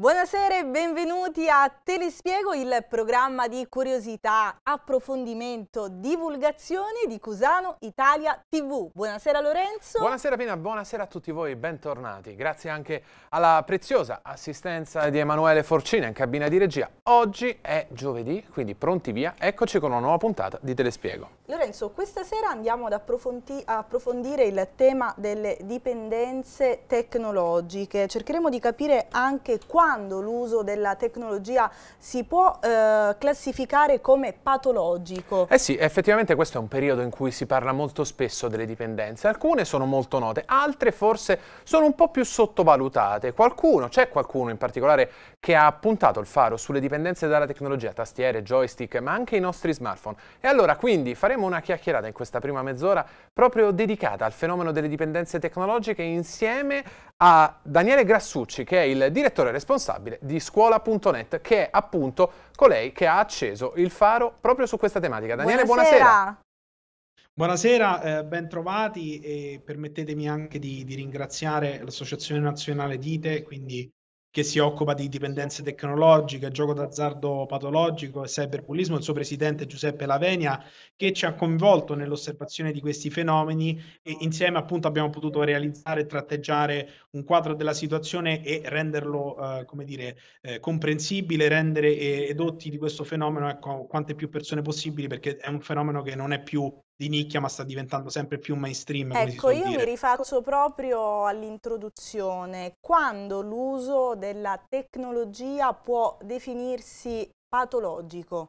Buonasera e benvenuti a Telespiego, il programma di curiosità, approfondimento, divulgazione di Cusano Italia TV. Buonasera Lorenzo. Buonasera Pina, buonasera a tutti voi, bentornati. Grazie anche alla preziosa assistenza di Emanuele Forcina in cabina di regia. Oggi è giovedì, quindi pronti via, eccoci con una nuova puntata di Telespiego. Lorenzo, questa sera andiamo ad approfondire il tema delle dipendenze tecnologiche. Cercheremo di capire anche quanto quando l'uso della tecnologia si può eh, classificare come patologico? Eh sì, effettivamente questo è un periodo in cui si parla molto spesso delle dipendenze. Alcune sono molto note, altre forse sono un po' più sottovalutate. Qualcuno, c'è qualcuno in particolare che ha puntato il faro sulle dipendenze dalla tecnologia, tastiere, joystick, ma anche i nostri smartphone. E allora quindi faremo una chiacchierata in questa prima mezz'ora proprio dedicata al fenomeno delle dipendenze tecnologiche insieme a Daniele Grassucci, che è il direttore responsabile di scuola.net, che è appunto colei che ha acceso il faro proprio su questa tematica. Daniele, buonasera. buonasera. Buonasera, eh, bentrovati e permettetemi anche di, di ringraziare l'Associazione Nazionale Dite, quindi che si occupa di dipendenze tecnologiche, gioco d'azzardo patologico e cyberbullismo, il suo presidente Giuseppe Lavenia, che ci ha coinvolto nell'osservazione di questi fenomeni e insieme appunto abbiamo potuto realizzare e tratteggiare un quadro della situazione e renderlo, eh, come dire, eh, comprensibile, rendere eh, edotti di questo fenomeno a ecco, quante più persone possibili, perché è un fenomeno che non è più di nicchia, ma sta diventando sempre più mainstream. Ecco, io dire. mi rifaccio proprio all'introduzione. Quando l'uso della tecnologia può definirsi patologico?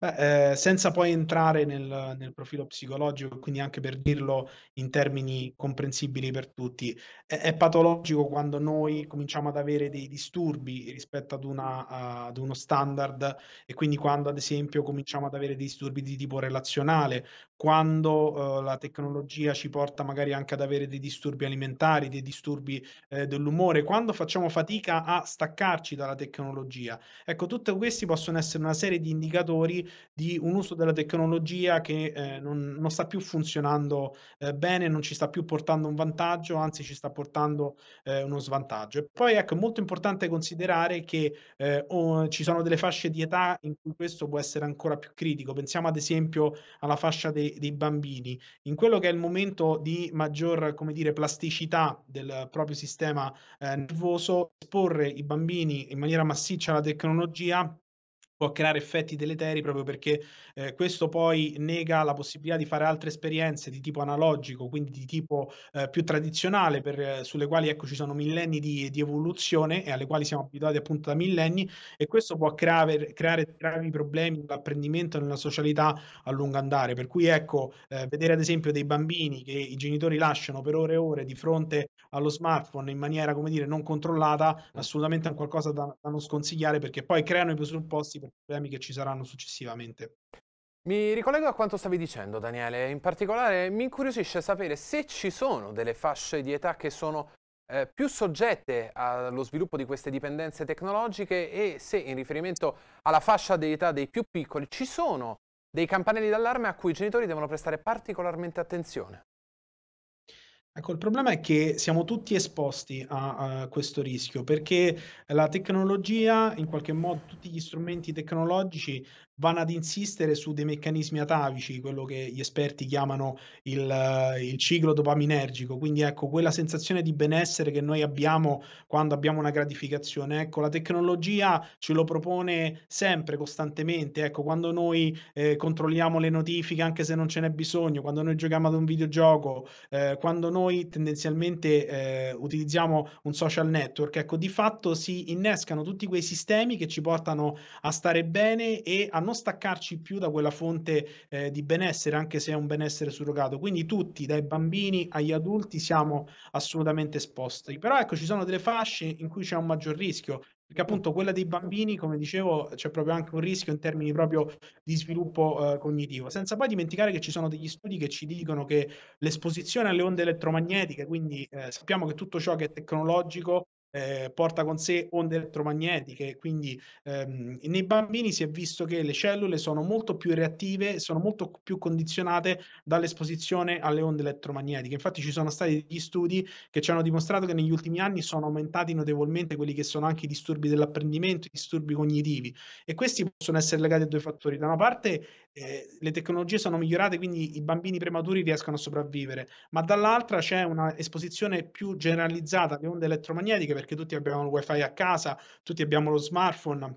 Beh, eh, senza poi entrare nel, nel, profilo psicologico, quindi anche per dirlo in termini comprensibili per tutti, è, patologico quando noi cominciamo ad avere dei disturbi rispetto ad, una, uh, ad, uno standard e quindi quando ad esempio cominciamo ad avere disturbi di tipo relazionale, quando uh, la tecnologia ci porta magari anche ad avere dei disturbi alimentari, dei disturbi eh, dell'umore, quando facciamo fatica a staccarci dalla tecnologia. Ecco, tutti questi possono essere una serie di indicatori di un uso della tecnologia che eh, non, non, sta più funzionando eh, bene, non ci sta più portando un vantaggio, anzi ci sta portando portando eh, uno svantaggio. E poi ecco, è molto importante considerare che eh, oh, ci sono delle fasce di età in cui questo può essere ancora più critico. Pensiamo ad esempio alla fascia dei, dei bambini, in quello che è il momento di maggior come dire, plasticità del proprio sistema eh, nervoso, esporre i bambini in maniera massiccia alla tecnologia può creare effetti deleteri proprio perché eh, questo poi nega la possibilità di fare altre esperienze di tipo analogico, quindi di tipo eh, più tradizionale, per, sulle quali ecco, ci sono millenni di, di, evoluzione e alle quali siamo abituati appunto da millenni e questo può creare, creare gravi problemi nell'apprendimento e nella socialità a lungo andare. Per cui ecco, eh, vedere ad esempio dei bambini che i genitori lasciano per ore e ore di fronte allo smartphone in maniera come dire non controllata, assolutamente è qualcosa da, da non sconsigliare perché poi creano i presupposti problemi che ci saranno successivamente. Mi ricollego a quanto stavi dicendo Daniele, in particolare mi incuriosisce sapere se ci sono delle fasce di età che sono eh, più soggette allo sviluppo di queste dipendenze tecnologiche e se in riferimento alla fascia di età dei più piccoli ci sono dei campanelli d'allarme a cui i genitori devono prestare particolarmente attenzione. Ecco, il problema è che siamo tutti esposti a, a, questo rischio perché la tecnologia, in qualche modo tutti gli strumenti tecnologici vanno ad insistere su dei meccanismi atavici, quello che gli esperti chiamano il, eh, il, ciclo dopaminergico, quindi ecco quella sensazione di benessere che noi abbiamo quando abbiamo una gratificazione, ecco la tecnologia ce lo propone sempre, costantemente, ecco quando noi eh, controlliamo le notifiche anche se non ce n'è bisogno, quando noi giochiamo ad un videogioco, eh, quando noi tendenzialmente eh, utilizziamo un social network, ecco di fatto si innescano tutti quei sistemi che ci portano a stare bene e a non staccarci più da quella fonte eh, di benessere, anche se è un benessere surrogato. Quindi tutti, dai bambini agli adulti, siamo assolutamente esposti. Però ecco, ci sono delle fasce in cui c'è un maggior rischio, perché appunto quella dei bambini, come dicevo, c'è proprio anche un rischio in termini proprio di sviluppo eh, cognitivo, senza poi dimenticare che ci sono degli studi che ci dicono che l'esposizione alle onde elettromagnetiche, quindi eh, sappiamo che tutto ciò che è tecnologico eh, porta con sé onde elettromagnetiche, quindi ehm, nei bambini si è visto che le cellule sono molto più reattive, sono molto più condizionate dall'esposizione alle onde elettromagnetiche. Infatti ci sono stati degli studi che ci hanno dimostrato che negli ultimi anni sono aumentati notevolmente quelli che sono anche i disturbi dell'apprendimento, i disturbi cognitivi e questi possono essere legati a due fattori. Da una parte eh, le tecnologie sono migliorate, quindi i bambini prematuri riescono a sopravvivere, ma dall'altra c'è un'esposizione più generalizzata alle onde elettromagnetiche perché tutti abbiamo il wifi a casa, tutti abbiamo lo smartphone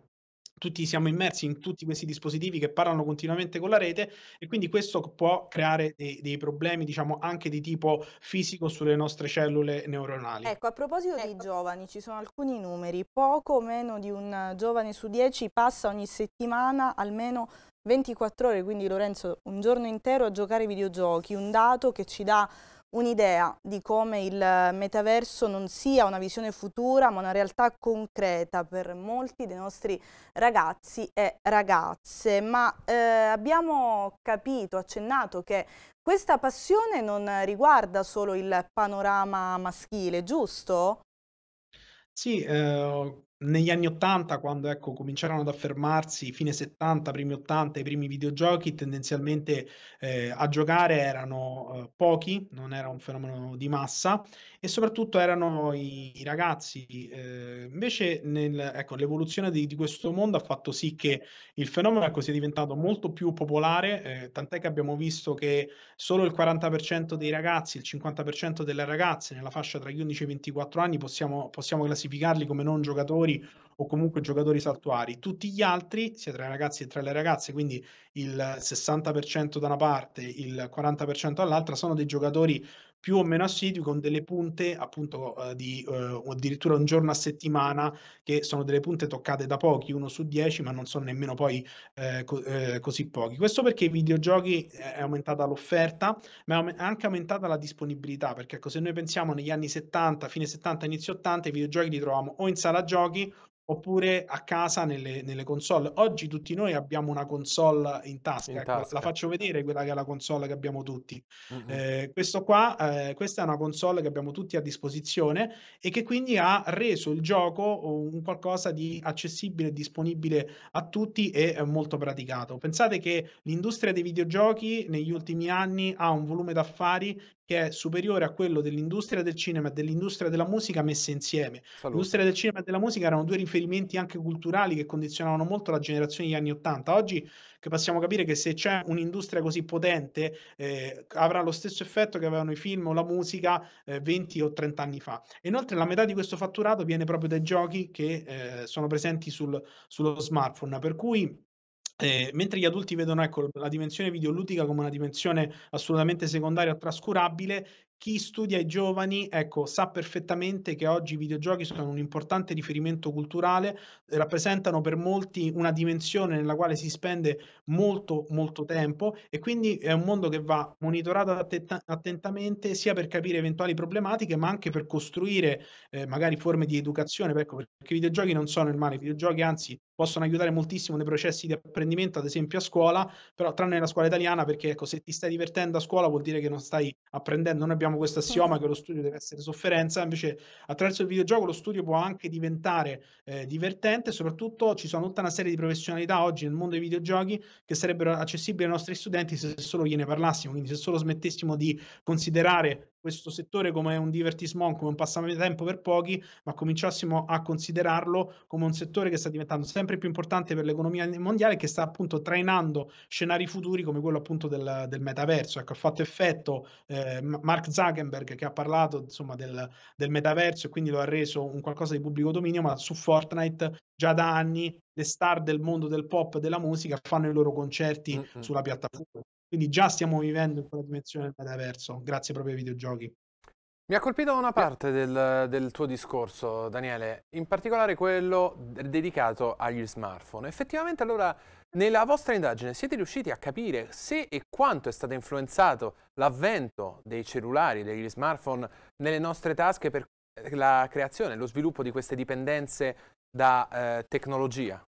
tutti siamo immersi in tutti questi dispositivi che parlano continuamente con la rete e quindi questo può creare dei, dei problemi, diciamo, anche di tipo fisico sulle nostre cellule neuronali. Ecco, a proposito ecco. dei giovani, ci sono alcuni numeri. Poco meno di un giovane su dieci passa ogni settimana almeno 24 ore, quindi Lorenzo, un giorno intero a giocare ai videogiochi, un dato che ci dà un'idea di come il metaverso non sia una visione futura ma una realtà concreta per molti dei nostri ragazzi e ragazze. Ma eh, abbiamo capito, accennato che questa passione non riguarda solo il panorama maschile, giusto? Sì, eh, negli anni 80, quando ecco, cominciarono ad affermarsi, fine 70, primi 80, i primi videogiochi, tendenzialmente eh, a giocare erano eh, pochi, non era un fenomeno di massa, e soprattutto erano i, i ragazzi. Eh, invece nel, ecco, l'evoluzione di, di, questo mondo ha fatto sì che il fenomeno ecco, sia diventato molto più popolare, eh, tant'è che abbiamo visto che solo il 40% dei ragazzi, il 50% delle ragazze nella fascia tra gli 11 e i 24 anni possiamo, possiamo classificarli come non giocatori giocatori o comunque giocatori saltuari. Tutti gli altri, sia tra i ragazzi che tra le ragazze, quindi il 60% da una parte, il 40% dall'altra, sono dei giocatori più o meno assidui con delle punte appunto eh, di eh, addirittura un giorno a settimana che sono delle punte toccate da pochi, uno su dieci, ma non sono nemmeno poi eh, co- eh, così pochi. Questo perché i videogiochi eh, è aumentata l'offerta, ma è anche aumentata la disponibilità, perché ecco, se noi pensiamo negli anni 70, fine 70, inizio 80, i videogiochi li troviamo o in sala giochi oppure a casa nelle, nelle, console. Oggi tutti noi abbiamo una console in tasca, in ecco, tasca. la faccio vedere quella che è la console che abbiamo tutti. Mm-hmm. Eh, questo qua, eh, questa è una console che abbiamo tutti a disposizione e che quindi ha reso il gioco un qualcosa di accessibile, disponibile a tutti e eh, molto praticato. Pensate che l'industria dei videogiochi negli ultimi anni ha un volume d'affari che è superiore a quello dell'industria del cinema e dell'industria della musica messe insieme. Salute. L'industria del cinema e della musica erano due riferimenti anche culturali che condizionavano molto la generazione degli anni Ottanta. Oggi che possiamo capire che se c'è un'industria così potente eh, avrà lo stesso effetto che avevano i film o la musica eh, 20 o 30 anni fa. inoltre la metà di questo fatturato viene proprio dai giochi che eh, sono presenti sul, sullo smartphone, per cui eh, mentre gli adulti vedono ecco, la dimensione videoludica come una dimensione assolutamente secondaria o trascurabile, chi studia i giovani ecco, sa perfettamente che oggi i videogiochi sono un importante riferimento culturale, rappresentano per molti una dimensione nella quale si spende molto molto tempo e quindi è un mondo che va monitorato attent- attentamente sia per capire eventuali problematiche ma anche per costruire eh, magari forme di educazione, ecco, perché i videogiochi non sono il male, i videogiochi anzi possono aiutare moltissimo nei processi di apprendimento, ad esempio a scuola, però tranne la scuola italiana perché ecco, se ti stai divertendo a scuola vuol dire che non stai apprendendo, non abbiamo abbiamo questo assioma che lo studio deve essere sofferenza, invece attraverso il videogioco lo studio può anche diventare eh, divertente, soprattutto ci sono tutta una serie di professionalità oggi nel mondo dei videogiochi che sarebbero accessibili ai nostri studenti se solo gliene parlassimo, quindi se solo smettessimo di considerare questo settore come un divertissement, come un passatempo per pochi, ma cominciassimo a considerarlo come un settore che sta diventando sempre più importante per l'economia mondiale e che sta appunto trainando scenari futuri come quello appunto del, del metaverso. Ecco, ha fatto effetto eh, Mark Zuckerberg che ha parlato insomma del, del metaverso e quindi lo ha reso un qualcosa di pubblico dominio, ma su Fortnite già da anni le star del mondo del pop e della musica fanno i loro concerti mm-hmm. sulla piattaforma. Quindi già stiamo vivendo in quella dimensione del metaverso, grazie proprio ai videogiochi. Mi ha colpito una parte del, del, tuo discorso, Daniele, in particolare quello dedicato agli smartphone. Effettivamente, allora, nella vostra indagine siete riusciti a capire se e quanto è stato influenzato l'avvento dei cellulari, degli smartphone nelle nostre tasche per eh, la creazione, lo sviluppo di queste dipendenze da eh, tecnologia?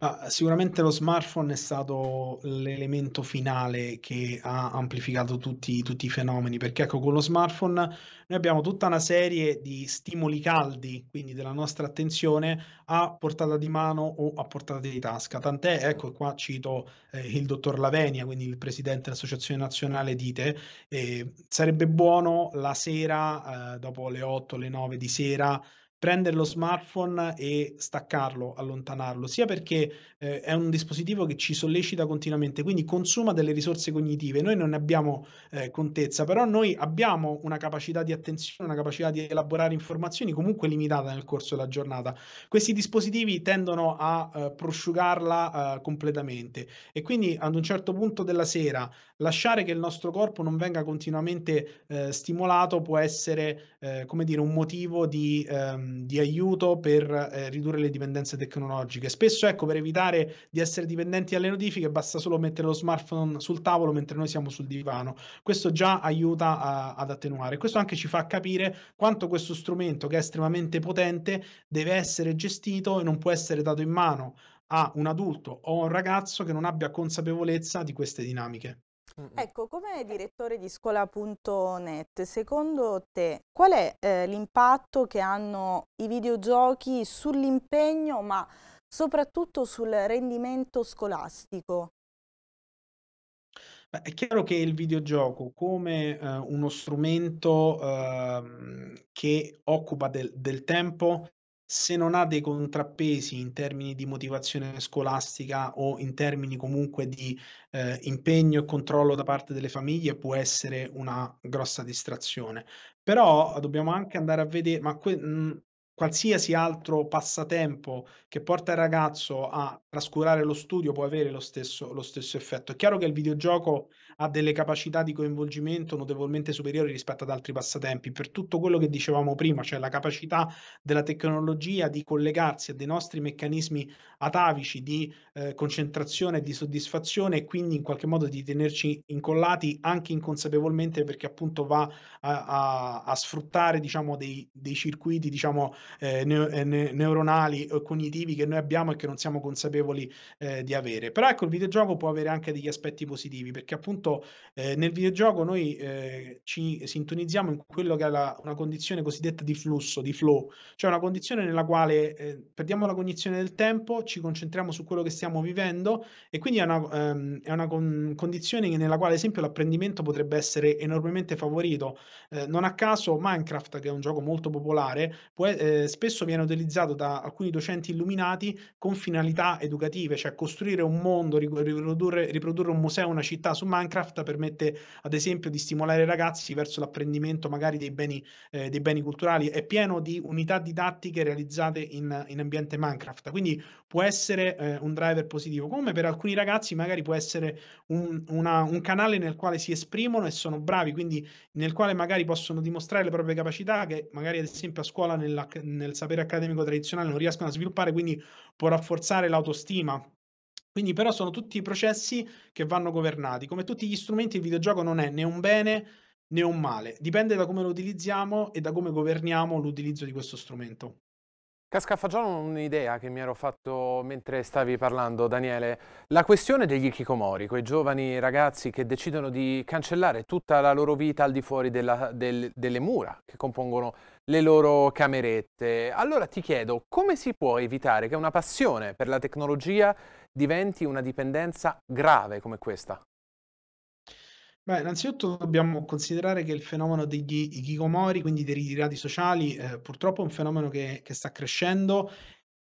Ah, sicuramente lo smartphone è stato l'elemento finale che ha amplificato tutti, tutti, i fenomeni, perché ecco, con lo smartphone noi abbiamo tutta una serie di stimoli caldi, quindi della nostra attenzione, a portata di mano o a portata di tasca. Tant'è, ecco, qua cito eh, il dottor Lavenia, quindi il presidente dell'Associazione Nazionale Dite, eh, sarebbe buono la sera, eh, dopo le 8, le 9 di sera, prendere lo smartphone e staccarlo, allontanarlo, sia perché eh, è un dispositivo che ci sollecita continuamente, quindi consuma delle risorse cognitive. Noi non ne abbiamo eh, contezza, però noi abbiamo una capacità di attenzione, una capacità di elaborare informazioni comunque limitata nel corso della giornata. Questi dispositivi tendono a eh, prosciugarla eh, completamente e quindi ad un certo punto della sera lasciare che il nostro corpo non venga continuamente eh, stimolato può essere, eh, come dire, un motivo di, ehm, di aiuto per eh, ridurre le dipendenze tecnologiche. Spesso, ecco, per evitare di essere dipendenti dalle notifiche, basta solo mettere lo smartphone sul tavolo mentre noi siamo sul divano. Questo già aiuta a, ad attenuare. Questo anche ci fa capire quanto questo strumento, che è estremamente potente, deve essere gestito e non può essere dato in mano a un adulto o a un ragazzo che non abbia consapevolezza di queste dinamiche. Ecco, come direttore di scuola.net, secondo te qual è eh, l'impatto che hanno i videogiochi sull'impegno, ma soprattutto sul rendimento scolastico? Beh, è chiaro che il videogioco come eh, uno strumento eh, che occupa del, del tempo se non ha dei contrappesi in termini di motivazione scolastica o in termini comunque di eh, impegno e controllo da parte delle famiglie, può essere una grossa distrazione. Però dobbiamo anche andare a vedere, ma que- mh, mm, qualsiasi altro passatempo che porta il ragazzo a trascurare lo studio può avere lo stesso, lo stesso effetto. È chiaro che il videogioco ha delle capacità di coinvolgimento notevolmente superiori rispetto ad altri passatempi, per tutto quello che dicevamo prima, cioè la capacità della tecnologia di collegarsi a dei nostri meccanismi atavici di eh, concentrazione e di soddisfazione e quindi in qualche modo di tenerci incollati anche inconsapevolmente perché appunto va a, a, a sfruttare diciamo, dei, dei circuiti diciamo, eh, ne, eh, ne, neuronali o cognitivi che noi abbiamo e che non siamo consapevoli eh, di avere. Però ecco, il videogioco può avere anche degli aspetti positivi perché appunto soprattutto eh, nel videogioco noi eh, ci sintonizziamo in quello che è la, una condizione cosiddetta di flusso, di flow, cioè una condizione nella quale eh, perdiamo la cognizione del tempo, ci concentriamo su quello che stiamo vivendo e quindi è una, ehm, è una con- condizione nella quale, ad esempio, l'apprendimento potrebbe essere enormemente favorito. Eh, non a caso Minecraft, che è un gioco molto popolare, può, eh, spesso viene utilizzato da alcuni docenti illuminati con finalità educative, cioè costruire un mondo, riprodurre, riprodurre un museo, una città su Minecraft Minecraft permette ad esempio di stimolare i ragazzi verso l'apprendimento magari dei beni, eh, dei beni culturali, è pieno di unità didattiche realizzate in, in ambiente Minecraft, quindi può essere eh, un driver positivo, come per alcuni ragazzi magari può essere un, una, un canale nel quale si esprimono e sono bravi, quindi nel quale magari possono dimostrare le proprie capacità che magari ad esempio a scuola nella, nel sapere accademico tradizionale non riescono a sviluppare, quindi può rafforzare l'autostima quindi però sono tutti processi che vanno governati. Come tutti gli strumenti il videogioco non è né un bene né un male, dipende da come lo utilizziamo e da come governiamo l'utilizzo di questo strumento. Cascafaggiano un'idea che mi ero fatto mentre stavi parlando, Daniele. La questione degli Ikikomori, quei giovani ragazzi che decidono di cancellare tutta la loro vita al di fuori della, del, delle mura che compongono le loro camerette. Allora ti chiedo, come si può evitare che una passione per la tecnologia diventi una dipendenza grave come questa? Beh, innanzitutto dobbiamo considerare che il fenomeno degli hikikomori, quindi dei ritirati sociali, eh, purtroppo è un fenomeno che, che sta crescendo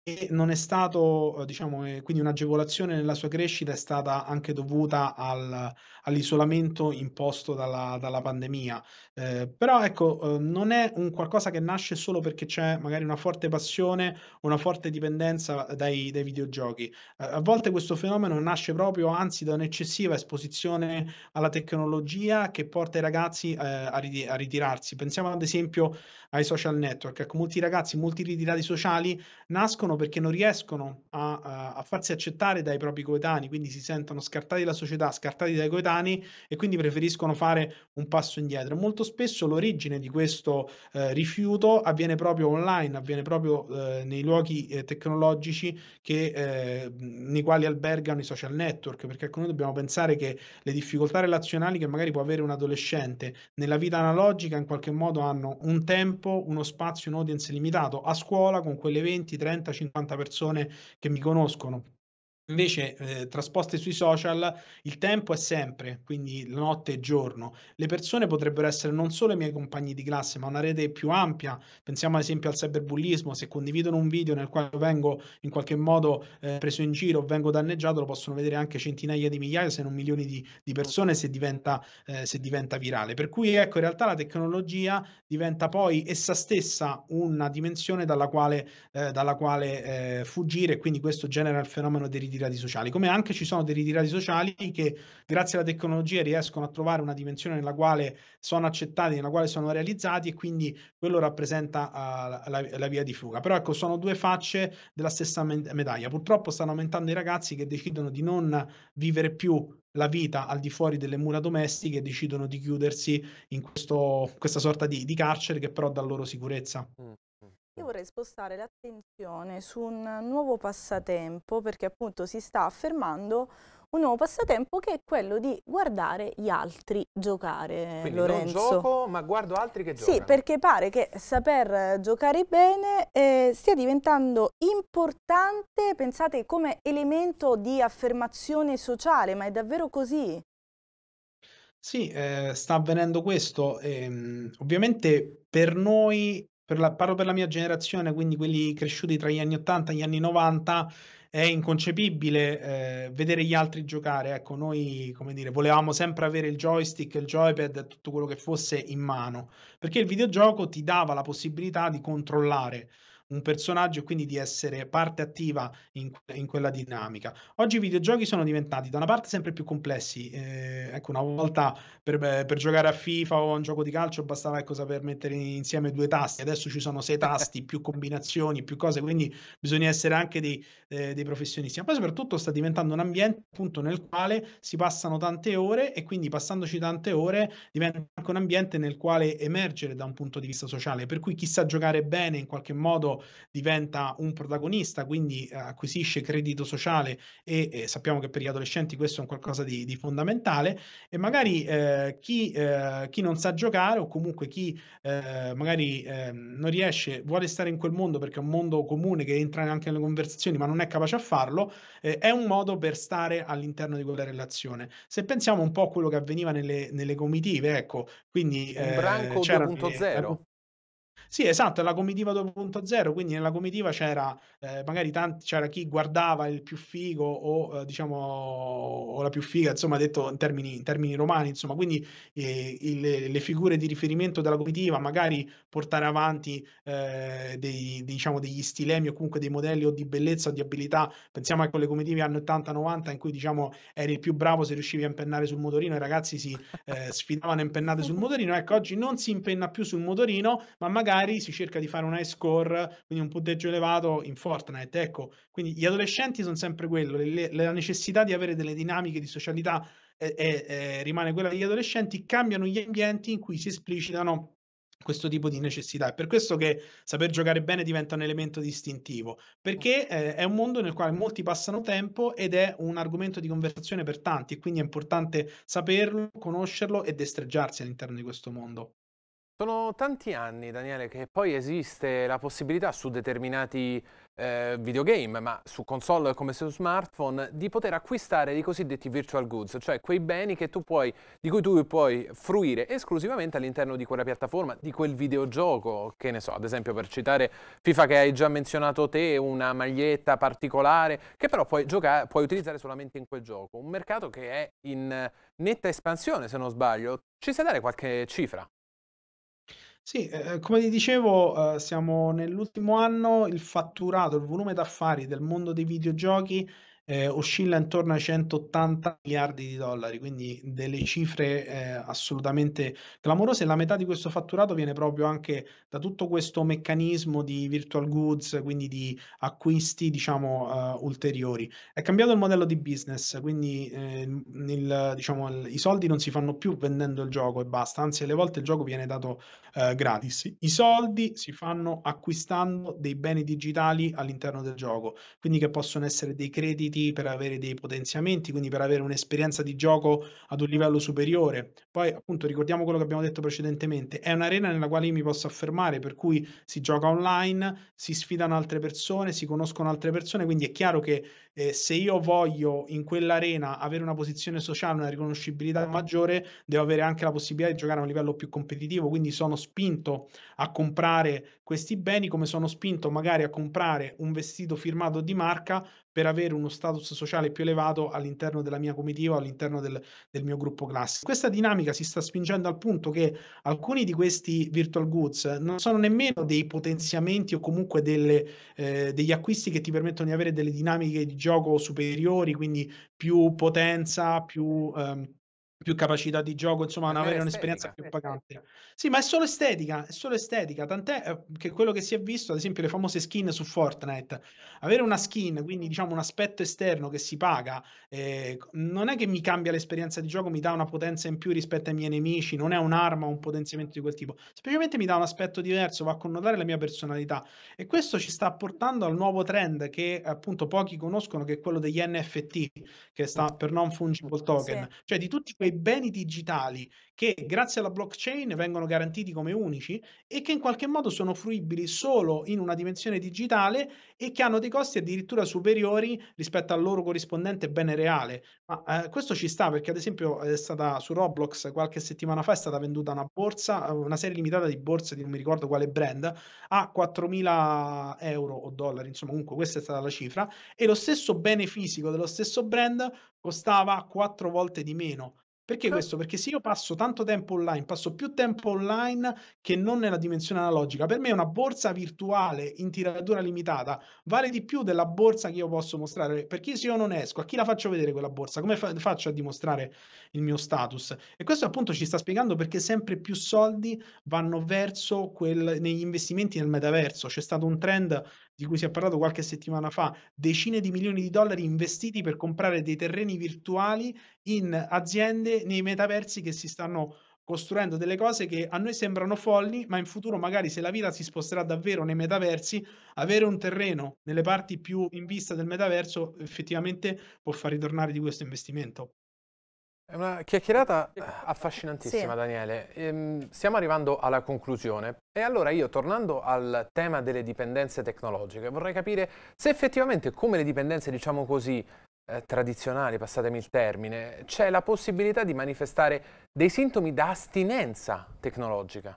e non è stato, eh, diciamo, eh, quindi un'agevolazione nella sua crescita è stata anche dovuta al, all'isolamento imposto dalla, dalla pandemia. Eh, però ecco, eh, non è un qualcosa che nasce solo perché c'è magari una forte passione, una forte dipendenza dai, dai videogiochi. Eh, a volte questo fenomeno nasce proprio, anzi, da un'eccessiva esposizione alla tecnologia che porta i ragazzi eh, a, rit- a, ritirarsi. Pensiamo ad esempio ai social network, ecco, molti ragazzi, molti ritirati sociali nascono perché non riescono a, a, eh, a farsi accettare dai propri coetanei, quindi si sentono scartati dalla società, scartati dai coetanei sani e quindi preferiscono fare un passo indietro. Molto spesso l'origine di questo eh, rifiuto avviene proprio online, avviene proprio eh, nei luoghi eh, tecnologici che, eh, nei quali albergano i social network, perché ecco, noi dobbiamo pensare che le difficoltà relazionali che magari può avere un adolescente nella vita analogica in qualche modo hanno un tempo, uno spazio, un audience limitato. A scuola con quelle 20, 30, 50 persone che mi conoscono Invece, eh, trasposte sui social, il tempo è sempre, quindi notte e giorno. Le persone potrebbero essere non solo i miei compagni di classe, ma una rete più ampia. Pensiamo ad esempio al cyberbullismo, se condividono un video nel quale vengo in qualche modo eh, preso in giro o vengo danneggiato, lo possono vedere anche centinaia di migliaia, se non milioni di, di persone, se diventa, eh, se diventa virale. Per cui ecco, in realtà la tecnologia diventa poi essa stessa una dimensione dalla quale, eh, dalla quale eh, fuggire, quindi questo genera il fenomeno di ritirati sociali, come anche ci sono dei ritirati sociali che grazie alla tecnologia riescono a trovare una dimensione nella quale sono accettati, nella quale sono realizzati e quindi quello rappresenta uh, la, la, via di fuga. Però ecco, sono due facce della stessa medaglia. Purtroppo stanno aumentando i ragazzi che decidono di non vivere più la vita al di fuori delle mura domestiche e decidono di chiudersi in questo, questa sorta di, di, carcere che però dà loro sicurezza. Mm. Io vorrei spostare l'attenzione su un nuovo passatempo perché appunto si sta affermando un nuovo passatempo che è quello di guardare gli altri giocare, Quindi Lorenzo. non gioco, ma guardo altri che giocano. Sì, perché pare che saper giocare bene eh, stia diventando importante, pensate, come elemento di affermazione sociale, ma è davvero così? Sì, eh, sta avvenendo questo. Ehm, ovviamente per noi per la, parlo per la mia generazione, quindi quelli cresciuti tra gli anni 80 e gli anni 90, è inconcepibile eh, vedere gli altri giocare. Ecco, noi, come dire, volevamo sempre avere il joystick, il joypad, tutto quello che fosse in mano, perché il videogioco ti dava la possibilità di controllare un personaggio e quindi di essere parte attiva in, in, quella dinamica. Oggi i videogiochi sono diventati da una parte sempre più complessi, eh, ecco una volta per, per, giocare a FIFA o a un gioco di calcio bastava ecco, saper mettere insieme due tasti, adesso ci sono sei tasti, più combinazioni, più cose, quindi bisogna essere anche dei, eh, dei professionisti. Ma poi soprattutto sta diventando un ambiente appunto nel quale si passano tante ore e quindi passandoci tante ore diventa anche un ambiente nel quale emergere da un punto di vista sociale, per cui chi sa giocare bene in qualche modo diventa un protagonista, quindi eh, acquisisce credito sociale e, e sappiamo che per gli adolescenti questo è un qualcosa di, di fondamentale e magari eh, chi, eh, chi, non sa giocare o comunque chi eh, magari ehm, non riesce, vuole stare in quel mondo perché è un mondo comune che entra anche nelle conversazioni ma non è capace a farlo, eh, è un modo per stare all'interno di quella relazione. Se pensiamo un po' a quello che avveniva nelle, nelle comitive, ecco, quindi... Un branco 2.0. Eh, sì, esatto, è la comitiva 2.0, quindi nella comitiva c'era eh, magari tanti, c'era chi guardava il più figo o eh, diciamo o la più figa, insomma detto in termini, in termini romani, insomma, quindi eh, il, le figure di riferimento della comitiva, magari portare avanti eh, dei, diciamo, degli stilemi o comunque dei modelli o di bellezza o di abilità, pensiamo a ecco, quelle comitive anni 80-90 in cui diciamo eri il più bravo se riuscivi a impennare sul motorino, i ragazzi si eh, sfidavano a impennate sul motorino, ecco oggi non si impenna più sul motorino, ma magari magari si cerca di fare un high score, quindi un punteggio elevato in Fortnite, ecco. Quindi gli adolescenti sono sempre quello, le, la necessità di avere delle dinamiche di socialità eh, eh, eh, rimane quella degli adolescenti, cambiano gli ambienti in cui si esplicitano questo tipo di necessità. È per questo che saper giocare bene diventa un elemento distintivo, perché eh, è un mondo nel quale molti passano tempo ed è un argomento di conversazione per tanti, e quindi è importante saperlo, conoscerlo e destreggiarsi all'interno di questo mondo. Sono tanti anni, Daniele, che poi esiste la possibilità su determinati eh, videogame, ma su console come su smartphone, di poter acquistare i cosiddetti virtual goods, cioè quei beni puoi, di cui tu puoi fruire esclusivamente all'interno di quella piattaforma, di quel videogioco, che ne so, ad esempio per citare FIFA che hai già menzionato te, una maglietta particolare, che però puoi, giocare, puoi utilizzare solamente in quel gioco. Un mercato che è in netta espansione, se non sbaglio. Ci sai dare qualche cifra? Sì, ehm, come ti dicevo, uhm, siamo nell'ultimo anno, il fatturato, il volume d'affari del mondo dei videogiochi, ehm, oscilla intorno ai 180 miliardi di dollari, quindi delle cifre, ehm, assolutamente clamorose. La metà di questo fatturato viene proprio anche da tutto questo meccanismo di virtual goods, quindi di acquisti, diciamo, uhm, ulteriori. È cambiato il modello di business, quindi, ehm, il diciamo, il i soldi non si fanno più vendendo il gioco e basta, anzi alle volte il gioco viene dato eh, mm. gratis. I soldi si fanno acquistando dei beni digitali all'interno del gioco, quindi che possono essere dei crediti per avere dei potenziamenti, quindi per avere un'esperienza di gioco ad un livello superiore. Poi appunto ricordiamo quello che abbiamo detto precedentemente, è un'arena nella quale io mi posso affermare, per cui si gioca online, si sfidano altre persone, si conoscono altre persone, quindi è chiaro che eh, se io voglio in quell'arena avere una posizione sociale, una riconoscibilità maggiore, devo avere anche la possibilità di giocare a un livello più competitivo, quindi sono spinto a comprare questi beni, come sono spinto magari a comprare un vestito firmato di marca per avere uno status sociale più elevato all'interno della mia comitiva, all'interno del, del mio gruppo classico. Questa dinamica si sta spingendo al punto che alcuni di questi virtual goods non sono nemmeno dei potenziamenti o comunque delle, eh, degli acquisti che ti permettono di avere delle dinamiche di gioco superiori, quindi più potenza, più... Ehm, più capacità di gioco, insomma, non avere un'esperienza più pagante. Sì, ma è solo estetica, è solo estetica, tant'è eh, che quello che si è visto, ad esempio, le famose skin su Fortnite, avere una skin, quindi diciamo un aspetto esterno che si paga, eh, non è che mi cambia l'esperienza di gioco, mi dà una potenza in più rispetto ai miei nemici, non è un'arma o un potenziamento di quel tipo, semplicemente mi dà un aspetto diverso, va a connotare la mia personalità e questo ci sta portando al nuovo trend che appunto pochi conoscono, che è quello degli NFT, che sta per non fungible token, sì. cioè di tutti quei beni digitali che grazie alla blockchain vengono garantiti come unici e che in qualche modo sono fruibili solo in una dimensione digitale e che hanno dei costi addirittura superiori rispetto al loro corrispondente bene reale. Ma eh, questo ci sta perché ad esempio è stata su Roblox qualche settimana fa è stata venduta una borsa, eh, una serie limitata di borse di non mi ricordo quale brand, a 4.000 euro o dollari, insomma comunque questa è stata la cifra, e lo stesso bene fisico dello stesso brand costava quattro volte di meno. Perché no. questo? Perché se io passo tanto tempo online, passo più tempo online che non nella dimensione analogica, per me una borsa virtuale in tiratura limitata vale di più della borsa che io posso mostrare, perché se io non esco, a chi la faccio vedere quella borsa? Come fa- faccio a dimostrare il mio status? E questo appunto ci sta spiegando perché sempre più soldi vanno verso quel, negli investimenti nel metaverso. C'è stato un trend di cui si è parlato qualche settimana fa, decine di milioni di dollari investiti per comprare dei terreni virtuali in aziende nei metaversi che si stanno costruendo delle cose che a noi sembrano folli, ma in futuro magari se la vita si sposterà davvero nei metaversi, avere un terreno nelle parti più in vista del metaverso effettivamente può far ritornare di questo investimento. È una chiacchierata eh, affascinantissima, sì. Daniele. Ehm, stiamo arrivando alla conclusione. E allora io, tornando al tema delle dipendenze tecnologiche, vorrei capire se effettivamente, come le dipendenze, diciamo così, eh, tradizionali, passatemi il termine, c'è la possibilità di manifestare dei sintomi da astinenza tecnologica.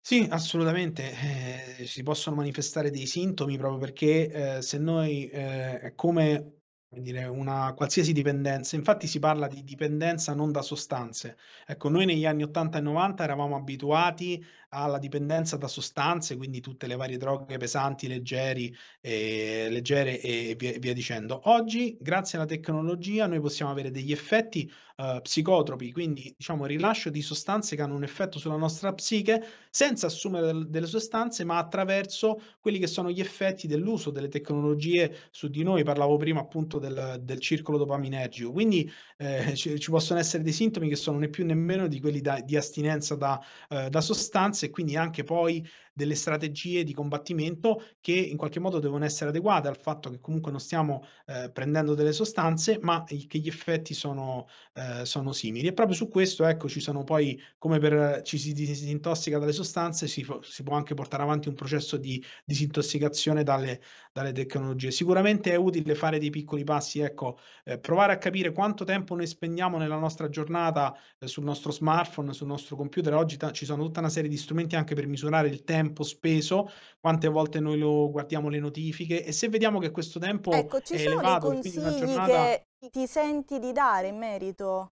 Sì, assolutamente, eh, si possono manifestare dei sintomi proprio perché eh, se noi, eh, come dire, una qualsiasi dipendenza. Infatti si parla di dipendenza non da sostanze. Ecco, noi negli anni 80 e 90 eravamo abituati alla dipendenza da sostanze, quindi tutte le varie droghe pesanti, leggeri, eh, leggere e via, via dicendo. Oggi, grazie alla tecnologia, noi possiamo avere degli effetti eh, psicotropi, quindi diciamo rilascio di sostanze che hanno un effetto sulla nostra psiche senza assumere delle sostanze, ma attraverso quelli che sono gli effetti dell'uso delle tecnologie su di noi. Parlavo prima appunto del, del circolo dopaminergico, quindi eh, ci, ci, possono essere dei sintomi che sono né più né meno di quelli da, di astinenza da, eh, da sostanze e quindi anche poi delle strategie di combattimento che in qualche modo devono essere adeguate al fatto che comunque non stiamo eh, prendendo delle sostanze, ma che gli effetti sono, eh, sono, simili. E proprio su questo, ecco, ci sono poi, come per ci si disintossica dalle sostanze, si, si può anche portare avanti un processo di disintossicazione dalle, dalle tecnologie. Sicuramente è utile fare dei piccoli passi, ecco, eh, provare a capire quanto tempo noi spendiamo nella nostra giornata eh, sul nostro smartphone, sul nostro computer. Oggi ta- ci sono tutta una serie di strumenti anche per misurare il tempo tempo speso, quante volte noi lo guardiamo le notifiche e se vediamo che questo tempo ecco, ci è sono elevato, dei consigli giornata... che ti senti di dare in merito?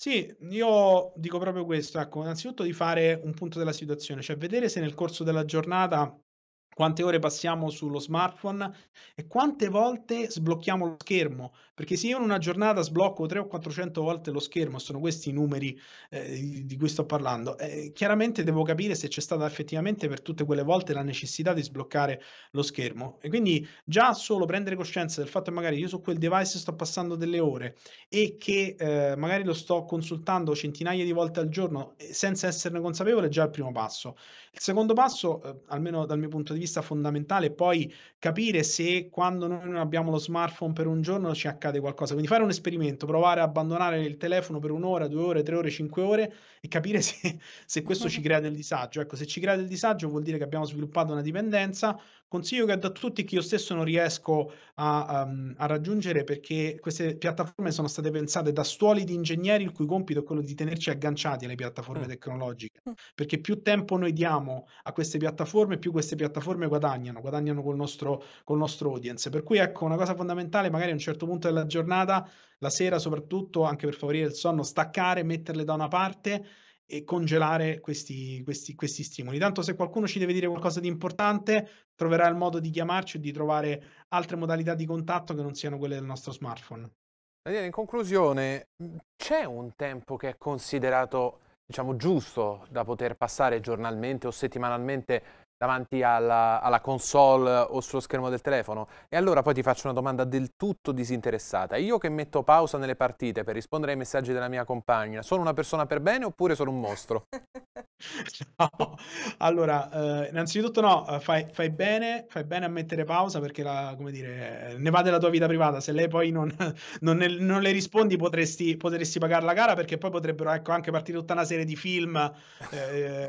Sì, io dico proprio questo, ecco, innanzitutto di fare un punto della situazione, cioè vedere se nel corso della giornata quante ore passiamo sullo smartphone e quante volte sblocchiamo lo schermo. Perché se io in una giornata sblocco 3 o 400 volte lo schermo, sono questi i numeri eh, di cui sto parlando, eh, chiaramente devo capire se c'è stata effettivamente per tutte quelle volte la necessità di sbloccare lo schermo. E quindi già solo prendere coscienza del fatto che magari io su quel device sto passando delle ore e che eh, magari lo sto consultando centinaia di volte al giorno eh, senza esserne consapevole è già il primo passo. Il secondo passo, eh, almeno dal mio punto di vista, vista fondamentale poi capire se quando noi non abbiamo lo smartphone per un giorno ci accade qualcosa. Quindi fare un esperimento, provare a abbandonare il telefono per un'ora, due ore, tre ore, cinque ore e capire se, se questo ci crea del disagio. Ecco, se ci crea del disagio vuol dire che abbiamo sviluppato una dipendenza, Consiglio che do a tutti che io stesso non riesco a, um, a, raggiungere perché queste piattaforme sono state pensate da stuoli di ingegneri il cui compito è quello di tenerci agganciati alle piattaforme mm. tecnologiche. Mm. Perché più tempo noi diamo a queste piattaforme, più queste piattaforme guadagnano, guadagnano col nostro, col nostro audience. Per cui ecco una cosa fondamentale, magari a un certo punto della giornata, la sera soprattutto, anche per favorire il sonno, staccare, metterle da una parte e congelare questi, questi, questi, stimoli. Tanto se qualcuno ci deve dire qualcosa di importante, troverà il modo di chiamarci o di trovare altre modalità di contatto che non siano quelle del nostro smartphone. Daniele, in conclusione, mhmm, c'è un tempo che è considerato, diciamo, giusto da poter passare giornalmente o settimanalmente davanti alla, alla, console o sullo schermo del telefono. E allora poi ti faccio una domanda del tutto disinteressata. Io che metto pausa nelle partite per rispondere ai messaggi della mia compagna, sono una persona per bene oppure sono un mostro? no. Allora, eh, innanzitutto no, eh, fai, fai, bene, fai bene a mettere pausa perché la, come dire, ne va della tua vita privata. Se lei poi non, non, ne, non le rispondi potresti, potresti pagare la gara perché poi potrebbero ecco, anche partire tutta una serie di film eh,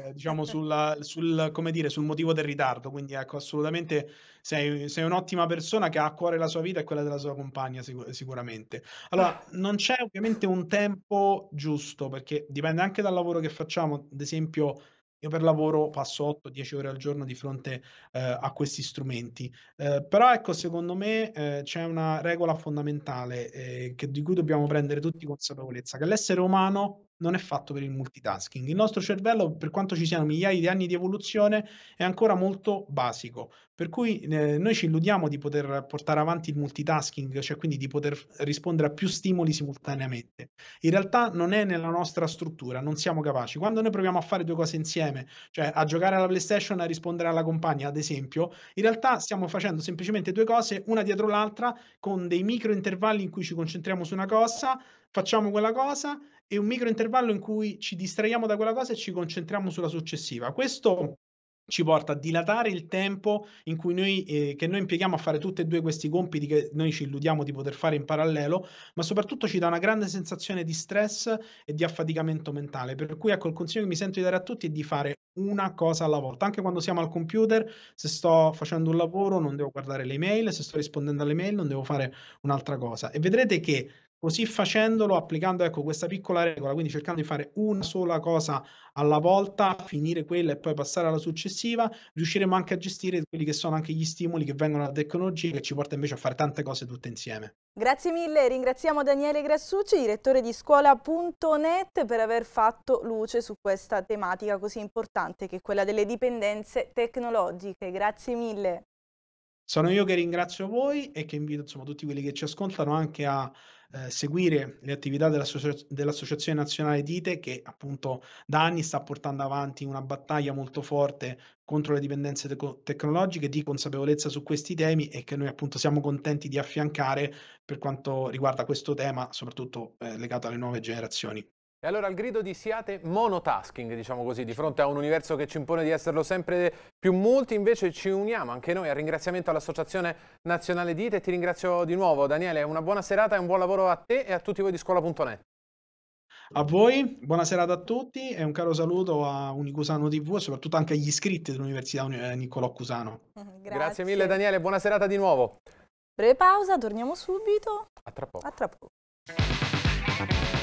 eh diciamo sulla, sul, come dire, sul motivo motivo del ritardo. Quindi ecco, assolutamente sei, sei un'ottima persona che ha a cuore la sua vita e quella della sua compagna sicur- sicuramente. Allora, ah. non c'è ovviamente un tempo giusto perché dipende anche dal lavoro che facciamo, ad esempio... Io per lavoro passo 8-10 ore al giorno di fronte eh, a questi strumenti. Eh, però ecco, secondo me eh, c'è una regola fondamentale eh, che, di cui dobbiamo prendere tutti consapevolezza, che l'essere umano non è fatto per il multitasking. Il nostro cervello, per quanto ci siano migliaia di anni di evoluzione, è ancora molto basico. Per cui eh, noi ci illudiamo di poter portare avanti il multitasking, cioè quindi di poter rispondere a più stimoli simultaneamente. In realtà non è nella nostra struttura, non siamo capaci. Quando noi proviamo a fare due cose insieme, cioè a giocare alla PlayStation e a rispondere alla compagna, ad esempio, in realtà stiamo facendo semplicemente due cose, una dietro l'altra, con dei micro intervalli in cui ci concentriamo su una cosa, facciamo quella cosa e un micro intervallo in cui ci distraiamo da quella cosa e ci concentriamo sulla successiva. Questo ci porta a dilatare il tempo noi, eh, che noi impieghiamo a fare tutti e due questi compiti che noi ci illudiamo di poter fare in parallelo, ma soprattutto ci dà una grande sensazione di stress e di affaticamento mentale. Per cui ecco il consiglio che mi sento di dare a tutti è di fare una cosa alla volta, anche quando siamo al computer, se sto facendo un lavoro non devo guardare le email, se sto rispondendo alle mail non devo fare un'altra cosa e vedrete che Così facendolo, applicando ecco, questa piccola regola, quindi cercando di fare una sola cosa alla volta, finire quella e poi passare alla successiva, riusciremo anche a gestire quelli che sono anche gli stimoli che vengono dalla tecnologia e che ci porta invece a fare tante cose tutte insieme. Grazie mille, ringraziamo Daniele Grassucci, direttore di scuola.net per aver fatto luce su questa tematica così importante che è quella delle dipendenze tecnologiche. Grazie mille. Sono io che ringrazio voi e che invito insomma, tutti quelli che ci ascoltano anche a eh, seguire le attività dell'associ- dell'Associazione Nazionale Dite che appunto da anni sta portando avanti una battaglia molto forte contro le dipendenze te- tecnologiche, di consapevolezza su questi temi e che noi appunto siamo contenti di affiancare per quanto riguarda questo tema, soprattutto eh, legato alle nuove generazioni. E allora al grido di siate monotasking, diciamo così, di fronte a un universo che ci impone di esserlo sempre più molti, invece ci uniamo anche noi al ringraziamento all'Associazione Nazionale Dite. e Ti ringrazio di nuovo Daniele, una buona serata e un buon lavoro a te e a tutti voi di scuola.net. A voi, buona serata a tutti e un caro saluto a Unicusano TV e soprattutto anche agli iscritti dell'Università eh, Niccolò Cusano. Grazie. Grazie mille Daniele, buona serata di nuovo. Breve pausa, torniamo subito. A tra poco. A tra poco.